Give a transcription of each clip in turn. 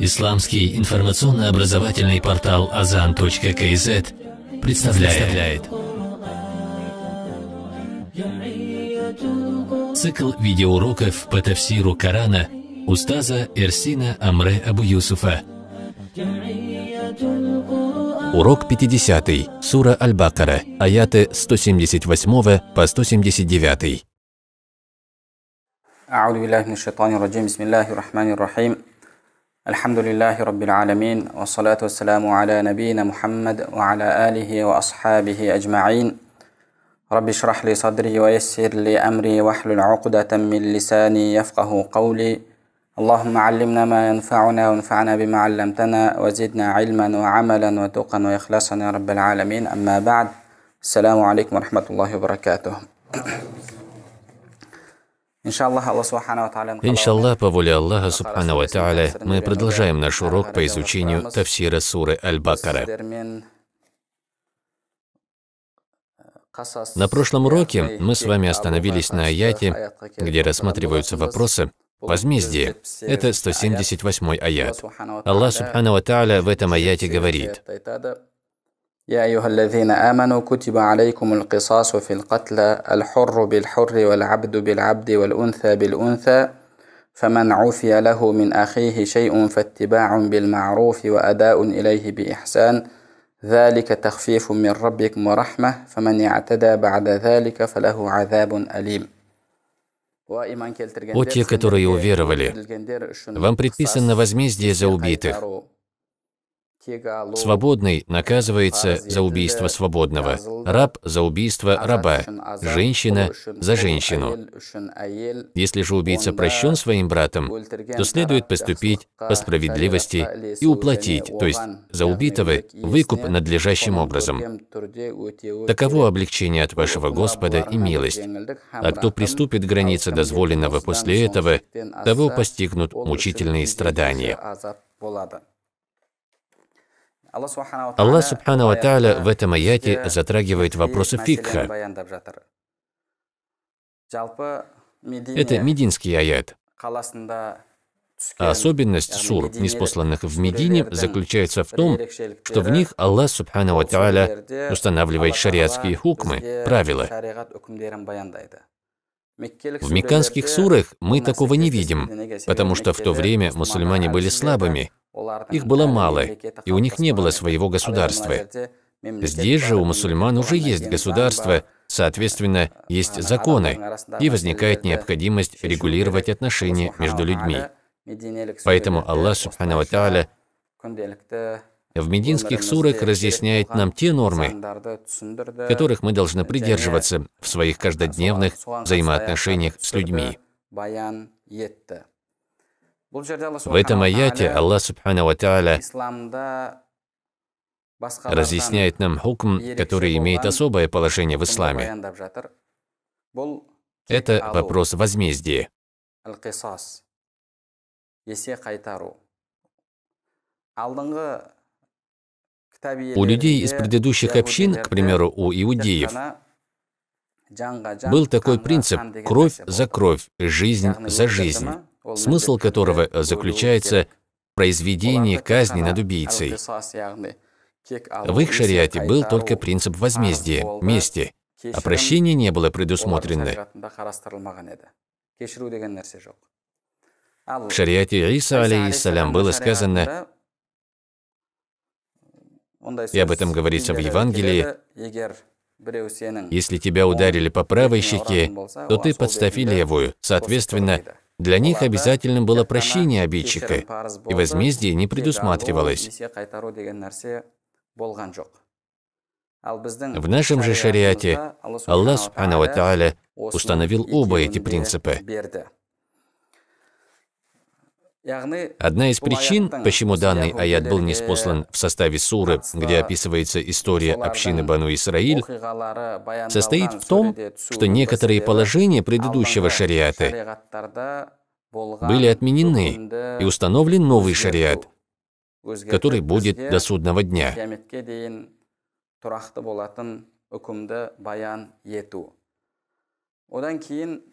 Исламский информационно-образовательный портал azan.kz представляет цикл видеоуроков по тафсиру Корана Устаза Эрсина Амре Абу-Юсуфа. Урок 50. Сура Аль-Бакара. Аяты 178 по 179. أعوذ بالله من الشيطان الرجيم بسم الله الرحمن الرحيم الحمد لله رب العالمين والصلاة والسلام على نبينا محمد وعلى آله وأصحابه أجمعين رب اشرح لي صدري ويسر لي أمري واحلل عقدة من لساني يفقه قولي اللهم علمنا ما ينفعنا وانفعنا بما علمتنا وزدنا علما وعملا وتقا وإخلاصا يا رب العالمين أما بعد السلام عليكم ورحمة الله وبركاته Иншаллах, по воле Аллаха Субхану Тааля, мы продолжаем наш урок по изучению тафсира суры Аль-Бакара. На прошлом уроке мы с вами остановились на аяте, где рассматриваются вопросы возмездия. Это 178 аят. Аллах Субхану Тааля в этом аяте говорит, يا أيها الذين آمنوا كتب عليكم القصاص في القتلى الحر بالحر والعبد بالعبد والأنثى بالأنثى فمن عفي له من أخيه شيء فاتباع بالمعروف وأداء إليه بإحسان ذلك تخفيف من ربكم ورحمة فمن يعتدى بعد ذلك فله عذاب أليم О те, которые уверовали, вам предписано возмездие за убитых, Свободный наказывается за убийство свободного, раб за убийство раба, женщина за женщину. Если же убийца прощен своим братом, то следует поступить по справедливости и уплатить, то есть за убитого выкуп надлежащим образом. Таково облегчение от вашего Господа и милость. А кто приступит к границе дозволенного после этого, того постигнут мучительные страдания. Аллах Субхану Ва Тааля в этом аяте затрагивает вопросы фикха. Это мединский аят. А особенность сур, неспосланных в Медине, заключается в том, что в них Аллах Субхану Ва Тааля устанавливает шариатские хукмы, правила. В мекканских сурах мы такого не видим, потому что в то время мусульмане были слабыми, их было мало, и у них не было своего государства. Здесь же у мусульман уже есть государство, соответственно, есть законы, и возникает необходимость регулировать отношения между а людьми. Поэтому Аллах, Субхану Тааля, в мединских сурах разъясняет нам те нормы, которых мы должны придерживаться в своих а каждодневных взаимоотношениях с людьми. В этом аяте Аллах Субхану Ва разъясняет нам хукм, который имеет особое положение в исламе. Это вопрос возмездия. У людей из предыдущих общин, к примеру, у иудеев, был такой принцип – кровь за кровь, жизнь за жизнь смысл которого э, заключается в произведении казни над убийцей. В их шариате был только принцип возмездия, мести, а прощения не было предусмотрено. В шариате Иса, алейхиссалям, было сказано, и об этом говорится в Евангелии, если тебя ударили по правой щеке, то ты подстави левую, соответственно, для них обязательным было прощение обидчика, и возмездие не предусматривалось. В нашем же шариате Аллах Субхану Тааля установил оба эти принципа. Одна из причин, почему данный аят был э, не спослан в составе суры, где описывается история общины Бану Исраиль, состоит в том, что некоторые положения предыдущего шариата были отменены и установлен новый шариат, который будет до судного дня.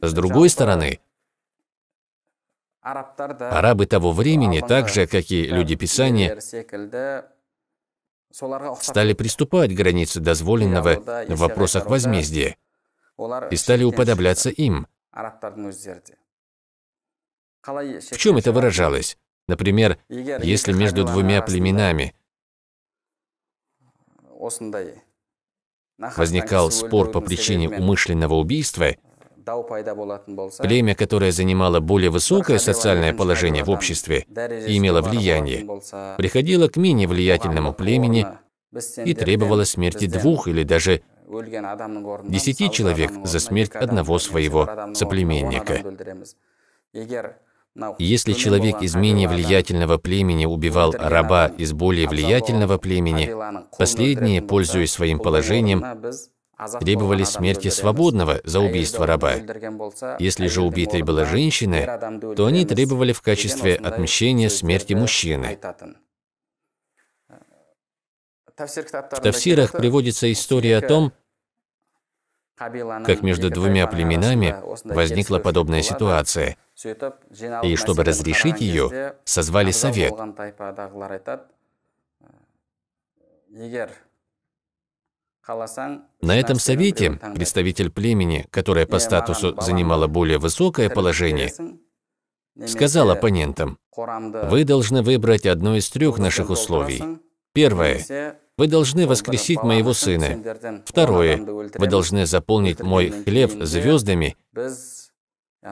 С другой стороны, Арабы того времени, так же, как и люди Писания, стали приступать к границе дозволенного в вопросах возмездия и стали уподобляться им. В чем это выражалось? Например, если между двумя племенами возникал спор по причине умышленного убийства, Племя, которое занимало более высокое социальное положение в обществе и имело влияние, приходило к менее влиятельному племени и требовало смерти двух или даже десяти человек за смерть одного своего соплеменника. Если человек из менее влиятельного племени убивал раба из более влиятельного племени, последнее, пользуясь своим положением, а требовали смерти свободного за а убийство раба. А если же убитой была женщина, то они требовали в качестве отмщения смерти мужчины. Э, в тафсирах приводится история о том, как между двумя племенами возникла подобная ситуация. И чтобы разрешить ее, созвали совет. На этом совете представитель племени, которое по статусу занимало более высокое положение, сказал оппонентам, «Вы должны выбрать одно из трех наших условий. Первое – вы должны воскресить моего сына. Второе – вы должны заполнить мой хлеб звездами. Э,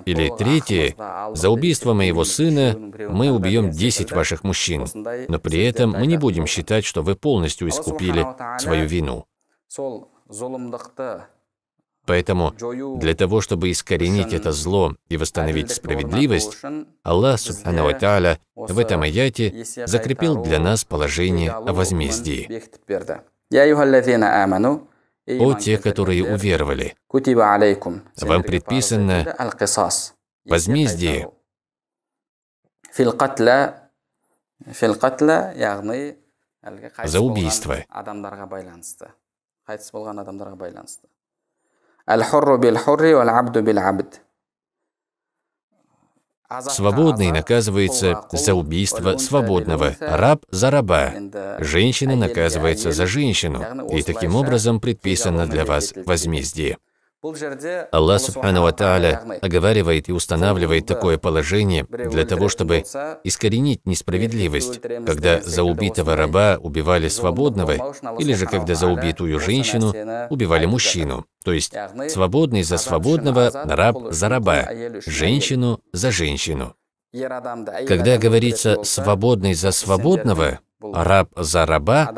Или третье – за убийство моего сына мы убьем 10 ваших мужчин, но при этом мы не будем считать, что вы полностью искупили свою вину». Поэтому для того, чтобы искоренить это зло и восстановить справедливость, Аллах Субхану Тааля в этом аяте закрепил для нас положение о возмездии. «О те, которые уверовали, вам предписано возмездие за убийство қайтыс болған адамдарға байланысты Свободный наказывается за убийство свободного, раб за раба, женщина наказывается за женщину, и таким образом предписано для вас возмездие. Аллах Субхану Тааля оговаривает и устанавливает такое положение для того, чтобы искоренить несправедливость, когда за убитого раба убивали свободного, или же когда за убитую женщину убивали мужчину. То есть свободный за свободного, раб за раба, а женщину за женщину. Когда говорится «свободный за свободного», раб за раба,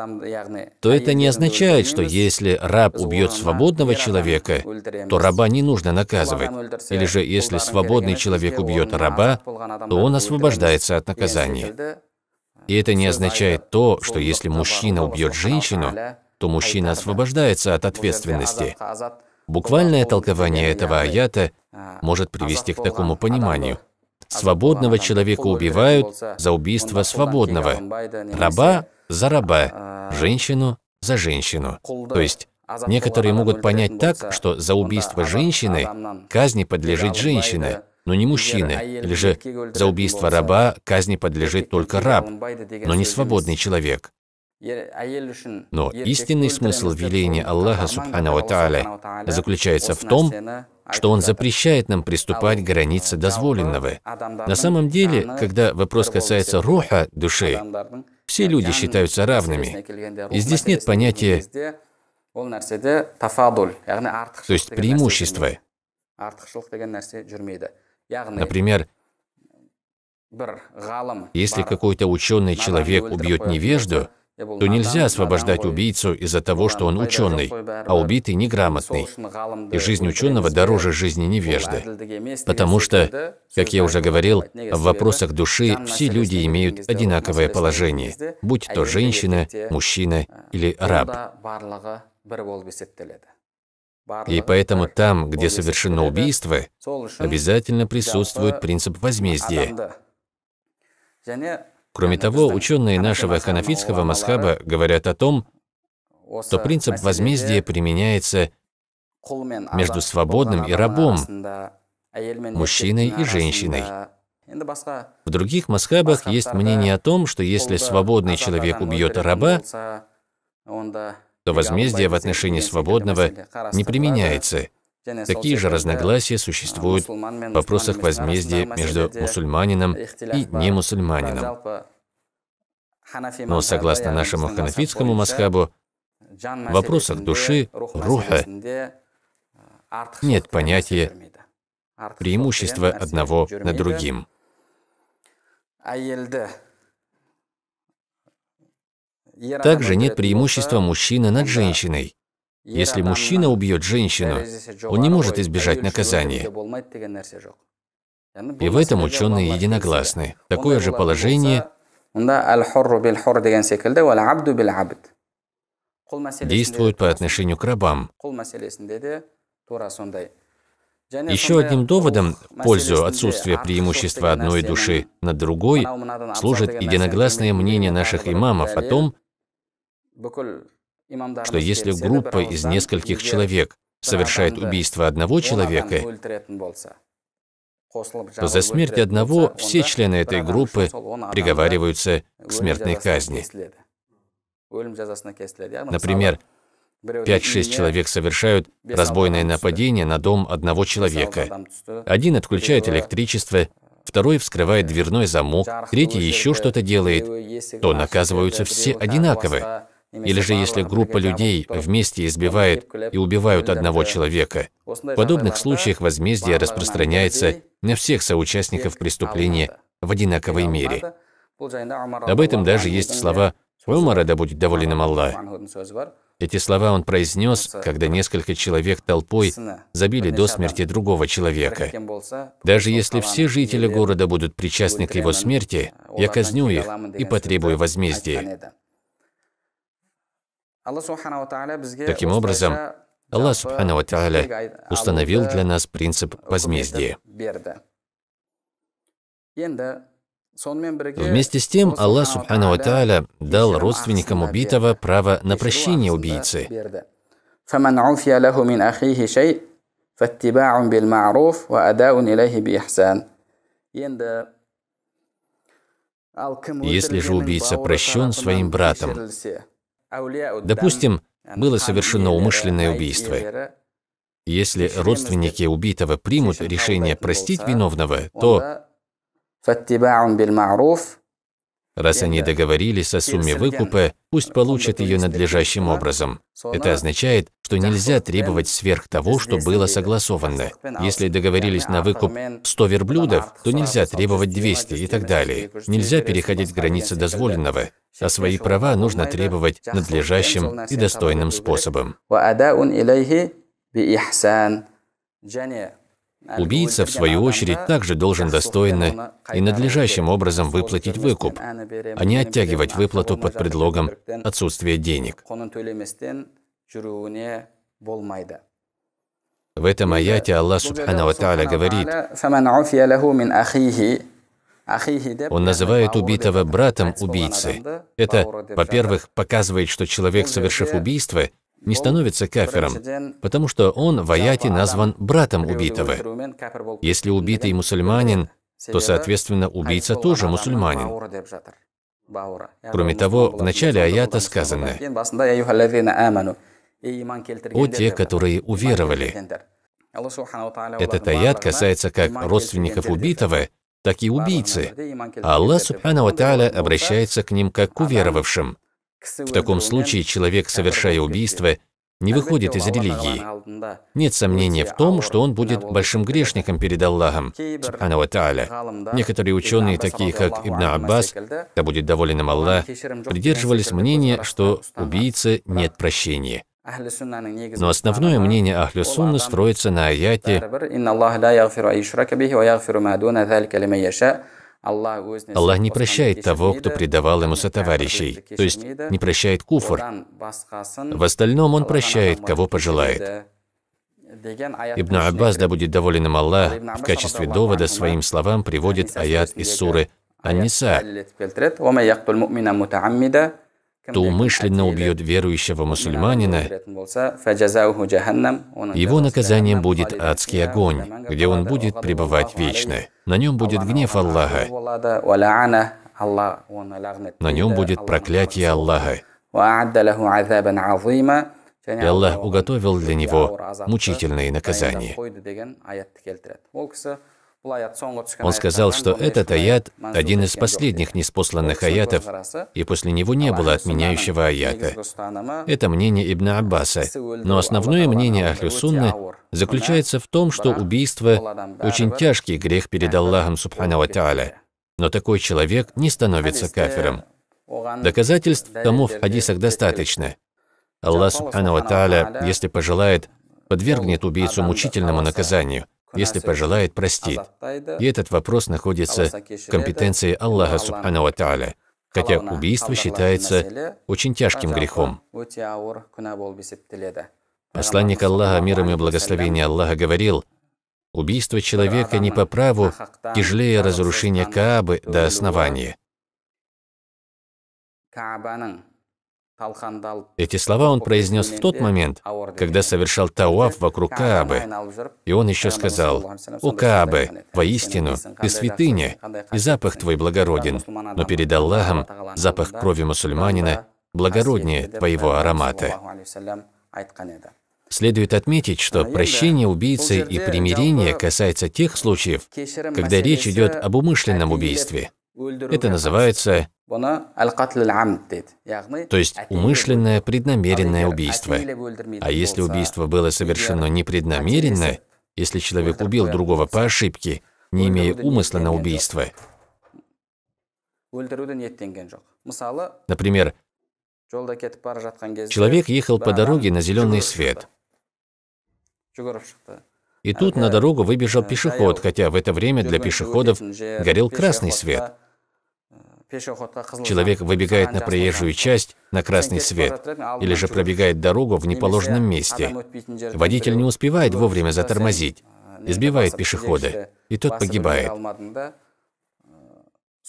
то это не означает, что если раб убьет свободного человека, то раба не нужно наказывать. Или же если свободный человек убьет раба, то он освобождается от наказания. И это не э, означает то, что если мужчина убьет женщину, то а мужчина освобождается от ответственности. Буквальное толкование этого аята а, может привести к такому пониманию. Свободного человека убивают за убийство свободного, раба за раба, а, женщину за женщину. То есть а некоторые могут понять так, что за убийство женщины казни подлежит женщина, но не мужчина, или же за убийство раба казни подлежит только раб, но не свободный человек. А но истинный смысл веления Аллаха Субхану Тааля заключается в том, что он запрещает нам приступать к границе дозволенного. На самом деле, когда вопрос касается руха, души, все люди считаются равными. И здесь нет понятия то есть преимущества. Например, если какой-то ученый человек убьет невежду, то нельзя освобождать убийцу из-за того, что он ученый, а убитый неграмотный. И жизнь ученого дороже жизни невежды. Потому что, как я уже говорил, в вопросах души все люди имеют одинаковое положение, будь а то женщина, мужчина а, или раб. И поэтому там, где совершено убийство, обязательно присутствует принцип возмездия. Кроме того, ученые нашего ханафитского масхаба говорят о том, что принцип возмездия применяется между свободным и рабом, а мужчиной и женщиной. В других масхабах есть мнение о том, что если свободный человек убьет раба, то возмездие в отношении свободного не применяется. Такие же разногласия существуют в вопросах возмездия между мусульманином и немусульманином. Но согласно нашему ханафитскому масхабу, в вопросах души, руха, нет понятия преимущества одного над другим. Также нет преимущества мужчины над женщиной. Если мужчина убьет женщину, он не может избежать наказания. И в этом ученые единогласны. Такое же положение действует по отношению к рабам. Еще одним доводом в пользу отсутствия преимущества одной души над другой служит единогласное мнение наших имамов о том, что если группа из нескольких человек совершает убийство одного человека, то за смерть одного все члены этой группы приговариваются к смертной казни. Например, 5-6 человек совершают разбойное нападение на дом одного человека. Один отключает электричество, второй вскрывает э, дверной замок, третий еще что-то делает, то наказываются все одинаково. Или же если группа людей вместе избивает и убивают одного человека. В подобных случаях возмездие распространяется на всех соучастников преступления в одинаковой мере. Об этом даже есть слова «Умара да будет доволен им Аллах». Эти слова он произнес, когда несколько человек толпой забили до смерти другого человека. Даже если все жители города будут причастны к его смерти, я казню их и потребую возмездия. Таким образом, Аллах ва Тааля установил для нас принцип возмездия. Вместе с тем, Аллах ва Тааля дал родственникам убитого право на прощение убийцы. Если же убийца прощен своим братом, Допустим, было совершено умышленное убийство. Если родственники убитого примут решение простить виновного, то Раз они договорились о сумме выкупа, пусть получат ее надлежащим образом. Это означает, что нельзя требовать сверх того, что было согласовано. Если договорились на выкуп 100 верблюдов, то нельзя требовать 200 и так далее. Нельзя переходить границы дозволенного, а свои права нужно требовать надлежащим и достойным способом. Убийца, в свою очередь, также должен достойно и надлежащим образом выплатить выкуп, а не оттягивать выплату под предлогом отсутствия денег. В этом аяте Аллах Субхану Тааля говорит, он называет убитого братом убийцы. Это, во-первых, показывает, что человек, совершив убийство, не становится кафером, потому что он в аяте назван братом убитого. Если убитый мусульманин, то, соответственно, убийца тоже мусульманин. Кроме того, в начале аята сказано «О те, которые уверовали». Этот аят касается как родственников убитого, так и убийцы. А Аллах Субхану Тааля обращается к ним как к уверовавшим. В таком случае человек, совершая убийство, не выходит из религии. Нет сомнения в том, что он будет большим грешником перед Аллахом, субхану тааля. Некоторые ученые, такие как Ибн Аббас, да будет доволен им Аллах, придерживались мнения, что убийце нет прощения. Но основное мнение Ахлю Сунны строится на аяте Аллах не прощает того, кто предавал ему сотоварищей, то есть не прощает куфр. В остальном он прощает, кого пожелает. Ибн Аббас, да будет доволен им Аллах, в качестве довода своим словам приводит аят из суры ан кто умышленно убьет верующего мусульманина, его наказанием будет адский огонь, где он будет пребывать вечно. На нем будет гнев Аллаха, на нем будет проклятие Аллаха. И Аллах уготовил для него мучительные наказания. Он сказал, что этот аят – один из последних неспосланных аятов, и после него не было отменяющего аята. Это мнение Ибн Аббаса. Но основное мнение Ахлю Сунны заключается в том, что убийство – очень тяжкий грех перед Аллахом Субхану Тааля. Но такой человек не становится кафиром. Доказательств тому в хадисах достаточно. Аллах Субхану Тааля, если пожелает, подвергнет убийцу мучительному наказанию – если пожелает, простит. И этот вопрос находится в компетенции Аллаха Субхану Ва Тааля, хотя убийство считается очень тяжким грехом. Посланник Аллаха, миром и благословение Аллаха, говорил, убийство человека не по праву тяжелее разрушения Каабы до основания. Эти слова он произнес в тот момент, когда совершал тауаф вокруг Каабы. И он еще сказал, «О Каабы, воистину, ты святыня, и запах твой благороден, но перед Аллахом запах крови мусульманина благороднее твоего аромата». Следует отметить, что прощение убийцы и примирение касается тех случаев, когда речь идет об умышленном убийстве. Это называется то есть умышленное, преднамеренное убийство. А если убийство было совершено непреднамеренно, если человек убил другого по ошибке, не имея умысла на убийство, например, человек ехал по дороге на зеленый свет, и тут на дорогу выбежал пешеход, хотя в это время для пешеходов горел красный свет. Человек выбегает на проезжую часть, на красный свет, или же пробегает дорогу в неположенном месте. Водитель не успевает вовремя затормозить, а, избивает пешехода, и тот погибает.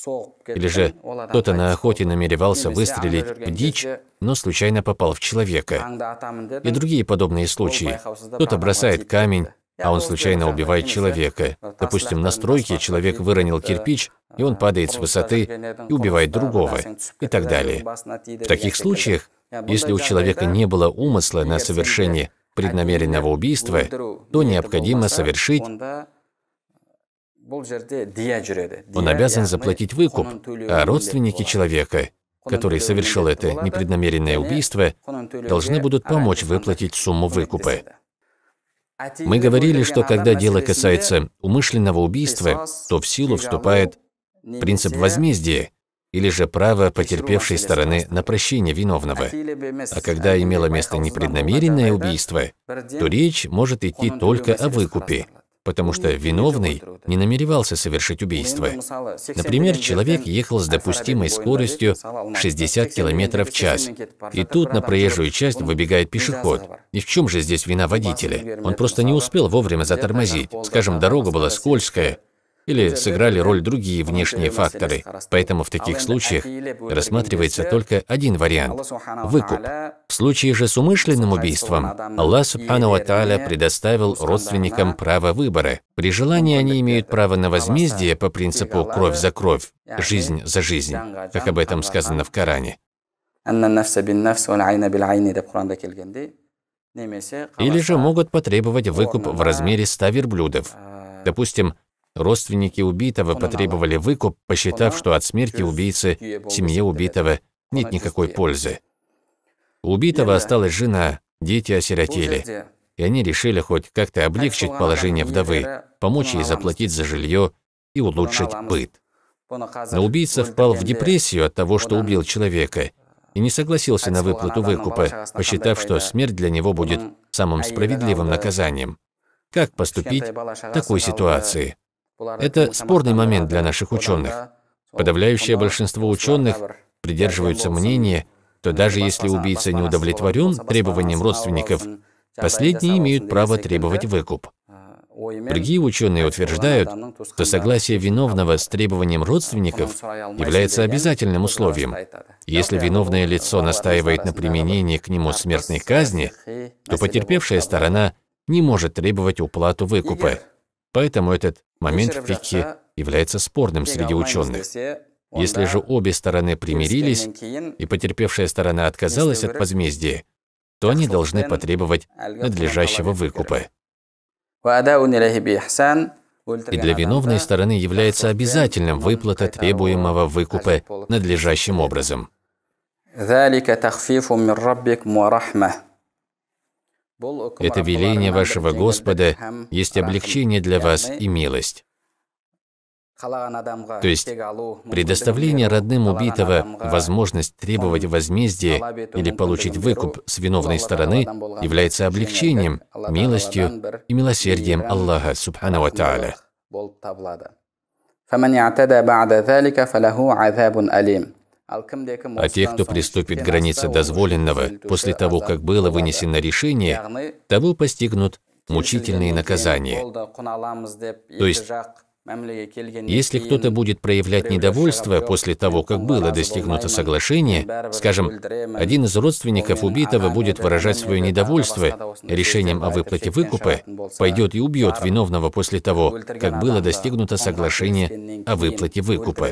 Э, или же кто-то на охоте намеревался выстрелить в дичь, но случайно попал в человека. И другие подобные случаи. Кто-то бросает камень, а он случайно убивает человека. Допустим, на стройке человек выронил кирпич, и он падает с высоты и убивает другого, и так далее. В таких случаях, если у человека не было умысла на совершение преднамеренного убийства, то необходимо совершить он обязан заплатить выкуп, а родственники человека, который совершил это непреднамеренное убийство, должны будут помочь выплатить сумму выкупа. Мы говорили, что когда дело касается умышленного убийства, то в силу вступает принцип возмездия или же право потерпевшей стороны на прощение виновного. А, а когда имело место непреднамеренное убийство, то речь может идти только о выкупе, потому что виновный не намеревался совершить убийство. Например, человек ехал с допустимой скоростью 60 км в час, и тут на проезжую часть выбегает пешеход. И в чем же здесь вина водителя? Он просто не успел вовремя затормозить. Скажем, дорога была скользкая, или сыграли роль другие внешние факторы. Поэтому в таких случаях рассматривается только один вариант – выкуп. В случае же с умышленным убийством Аллах Субхану Ата'аля предоставил родственникам право выбора. При желании они имеют право на возмездие по принципу «кровь за кровь», «жизнь за жизнь», как об этом сказано в Коране. Или же могут потребовать выкуп в размере 100 верблюдов. Допустим, Родственники убитого потребовали выкуп, посчитав, что от смерти убийцы семье убитого нет никакой пользы. У убитого осталась жена, дети осиротели, и они решили хоть как-то облегчить положение вдовы, помочь ей заплатить за жилье и улучшить быт. Но убийца впал в депрессию от того, что убил человека, и не согласился на выплату выкупа, посчитав, что смерть для него будет самым а справедливым наказанием. Как поступить в такой ситуации? Это спорный момент для наших ученых. Подавляющее большинство ученых придерживаются мнения, то даже если убийца не удовлетворен требованиям родственников, последние имеют право требовать выкуп. Другие ученые утверждают, что согласие виновного с требованием родственников является обязательным условием. Если виновное лицо настаивает на применении к нему смертной казни, то потерпевшая сторона не может требовать уплату выкупа. Поэтому этот Момент в пике является спорным среди ученых. Э, Если же обе стороны примирились и потерпевшая сторона отказалась от возмездия, то они должны потребовать надлежащего выкупа. И для виновной стороны является обязательным выплата требуемого выкупа надлежащим образом. ذلك تخفيف من ربكم ورحمه это веление вашего Господа есть облегчение для вас и милость. То есть предоставление родным убитого возможность требовать возмездия или получить выкуп с виновной стороны является облегчением, милостью и милосердием Аллаха Субхану Ва Тааля. А те, кто приступит к границе дозволенного после того, как было вынесено решение, того постигнут мучительные наказания. То есть, если кто-то будет проявлять недовольство после того, как было достигнуто соглашение, скажем, один из родственников убитого будет выражать свое недовольство решением о выплате выкупа, пойдет и убьет виновного после того, как было достигнуто соглашение о выплате выкупа.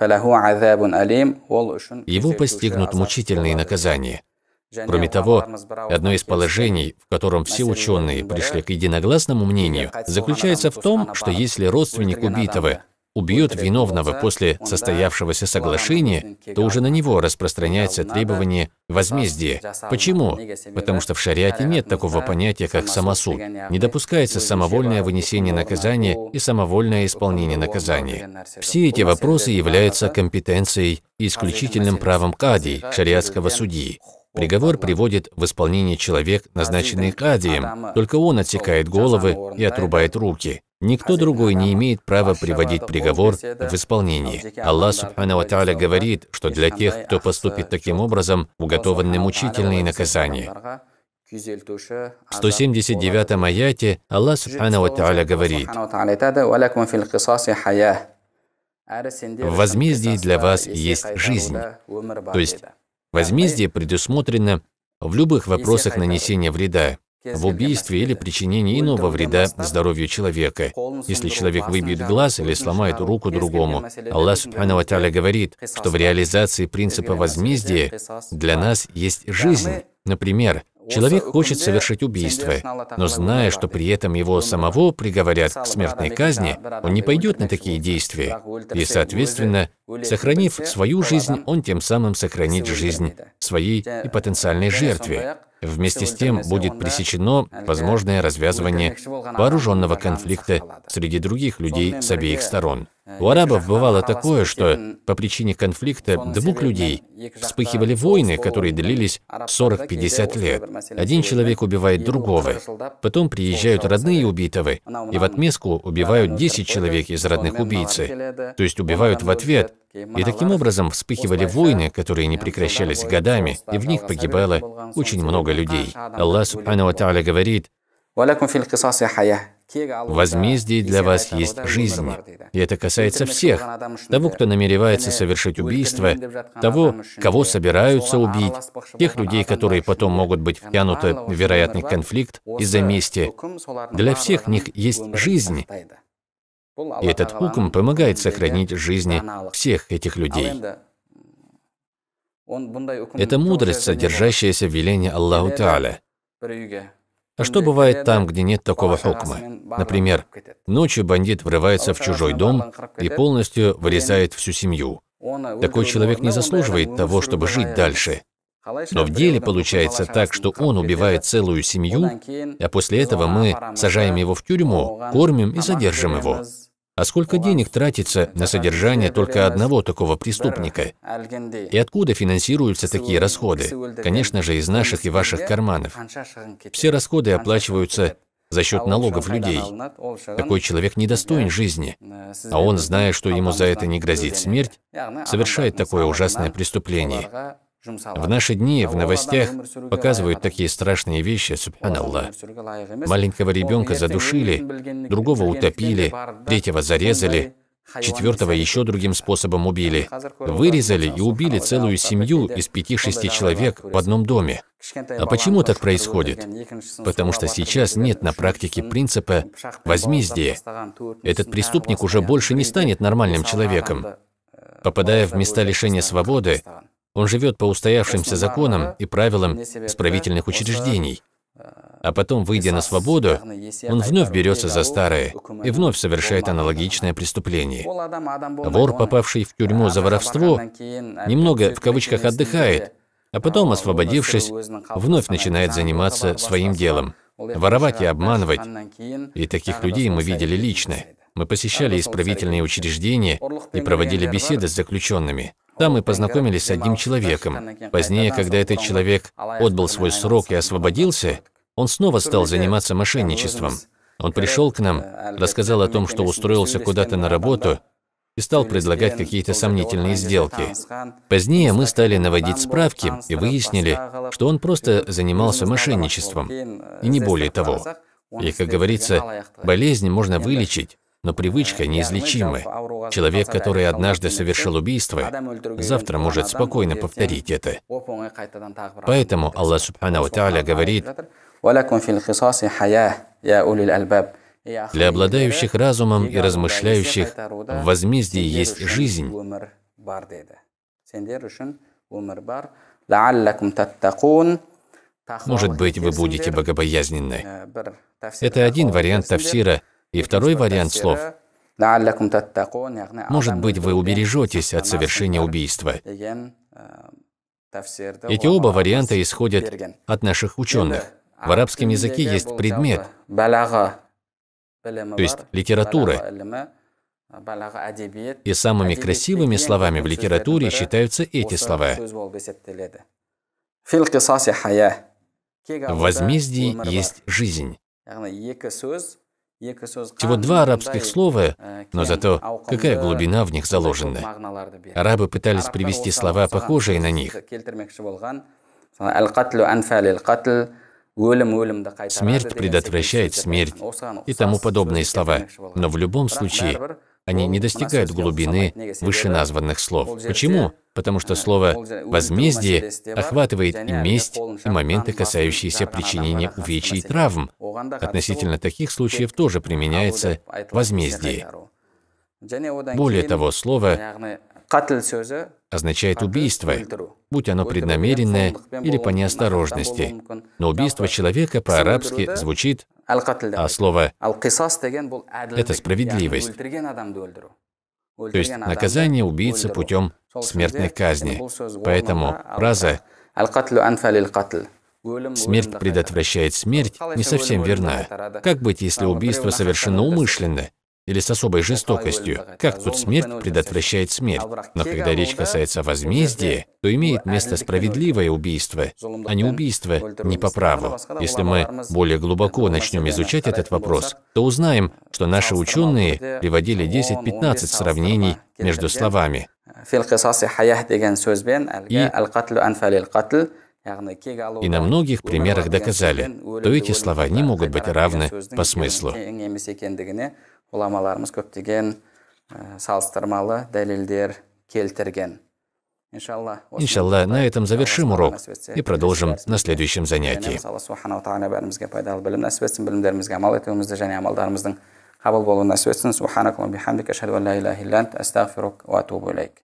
Его постигнут мучительные наказания. Кроме того, одно из положений, в котором все ученые пришли к единогласному мнению, заключается в том, что если родственник убитого Убьет виновного после состоявшегося соглашения, то уже на него распространяется требование возмездия. Почему? Потому что в шариате нет такого понятия, как самосуд. Не допускается самовольное типа вынесение наказания и самовольное исполнение наказания. Все эти вопросы являются компетенцией а и исключительным правом кади, шариатского судьи. Приговор приводит в исполнение человек, назначенный кадием. Только он отсекает головы и отрубает руки. Никто другой не имеет права приводить приговор в исполнение. Аллах Субхану Ата'аля говорит, что для тех, кто поступит таким образом, уготованы мучительные наказания. В 179 аяте Аллах Субхану Ата'аля говорит, «В возмездии для вас есть жизнь». То есть Возмездие предусмотрено в любых вопросах нанесения вреда, в убийстве или причинении иного вреда здоровью человека. Если человек выбьет глаз или сломает руку другому, Аллах Субхану Аталя говорит, что в реализации принципа возмездия для нас есть жизнь. Например, Человек хочет совершить убийство, но зная, что при этом его самого приговорят к смертной казни, он не пойдет на такие действия, и, соответственно, сохранив свою жизнь, он тем самым сохранит жизнь своей и потенциальной жертве. Вместе с тем будет пресечено возможное развязывание вооруженного конфликта среди других людей с обеих сторон. Э, У арабов бывало такое, что по причине конфликта двух людей вспыхивали войны, которые длились 40-50 лет. Один человек убивает другого, потом приезжают родные убитого, и в отместку убивают 10 ну, человек из родных убийцы, то есть убивают в ответ, и таким образом вспыхивали войны, которые не прекращались годами, и в них погибало очень много людей. Аллах Субхану Ва говорит, Возмездие для вас есть жизнь. И это касается всех. Того, кто намеревается совершить убийство, того, кого собираются убить, тех людей, которые потом могут быть втянуты в вероятный конфликт из-за мести. Для всех них есть жизнь. И этот хукм помогает сохранить жизни всех этих людей. Это мудрость, содержащаяся в велении Аллаху Тааля. А что бывает там, где нет такого хукма? Например, ночью бандит врывается в чужой дом и полностью вырезает всю семью. Такой человек не заслуживает того, чтобы жить дальше. Но в деле получается так, что он убивает целую семью, а после этого мы сажаем его в тюрьму, кормим и задержим его. А сколько денег тратится на содержание только одного такого преступника? И откуда финансируются такие расходы? Конечно же, из наших и ваших карманов. Все расходы оплачиваются за счет налогов людей. Такой человек недостоин жизни, а он, зная, что ему за это не грозит смерть, совершает такое ужасное преступление. В наши дни в новостях показывают такие страшные вещи, субханаллах. Маленького ребенка задушили, другого утопили, третьего зарезали, четвертого еще другим способом убили. Вырезали и убили целую семью из пяти-шести человек в одном доме. А почему так происходит? Потому что сейчас нет на практике принципа возмездия. Этот преступник уже больше не станет нормальным человеком. Э, Попадая в места лишения свободы, он живет по устоявшимся законам и правилам исправительных учреждений. А потом, выйдя на свободу, он вновь берется за старое и вновь совершает аналогичное преступление. Вор, попавший в тюрьму за воровство, немного в кавычках отдыхает, а потом, освободившись, вновь начинает заниматься своим делом. Воровать и обманывать. И таких людей мы видели лично. Мы посещали исправительные учреждения и проводили беседы с заключенными. Там мы познакомились с одним человеком. Позднее, когда этот человек отбыл свой срок и освободился, он снова стал заниматься мошенничеством. Он пришел к нам, рассказал о том, что устроился куда-то на работу и стал предлагать какие-то сомнительные сделки. Позднее мы стали наводить справки и выяснили, что он просто занимался мошенничеством, и не более того. И, как говорится, болезнь можно вылечить, но привычка неизлечима. Человек, который однажды совершил убийство, завтра может спокойно повторить это. Поэтому Аллах Субхану Тааля говорит, для обладающих разумом и размышляющих в возмездии есть жизнь. Может быть, вы будете богобоязненны. Это один вариант тафсира – и второй вариант слов может быть, вы убережетесь от совершения убийства. Эти оба варианта исходят от наших ученых. В арабском языке есть предмет, то есть литература. И самыми красивыми словами в литературе считаются эти слова. В возмездии есть жизнь. Всего два арабских слова, но зато какая глубина в них заложена. Арабы пытались привести слова, похожие на них. Смерть предотвращает смерть и тому подобные слова. Но в любом случае, они не достигают глубины вышеназванных слов. Почему? Потому что слово «возмездие» охватывает и месть, и моменты, касающиеся причинения увечий и травм. Относительно таких случаев тоже применяется «возмездие». Более того, слово означает убийство, будь оно преднамеренное или по неосторожности. Но убийство человека по-арабски звучит, а слово «это справедливость». То есть наказание убийцы путем смертной казни. Поэтому фраза «смерть предотвращает смерть» не совсем верна. Как быть, если убийство совершено умышленно? или с особой жестокостью. Как тут смерть предотвращает смерть? Но когда речь касается возмездия, то имеет место справедливое убийство, а не убийство не по праву. Если мы более глубоко начнем изучать этот вопрос, то узнаем, что наши ученые приводили 10-15 сравнений между словами. И и на многих примерах доказали, что эти слова не могут быть равны по смыслу. ғұламаларымыз көптеген э, салыстырмалы дәлелдер келтірген иншалла иншалла на этом завершим урок и продолжим на следующем занятии алла тағала бәрімізге пайдалы білім нәсіп етсін білімдерімізге амал етуімізді және амалдарымыздың қабыл болуын нәсіп етсін ан ла илляха илля уатубу илейк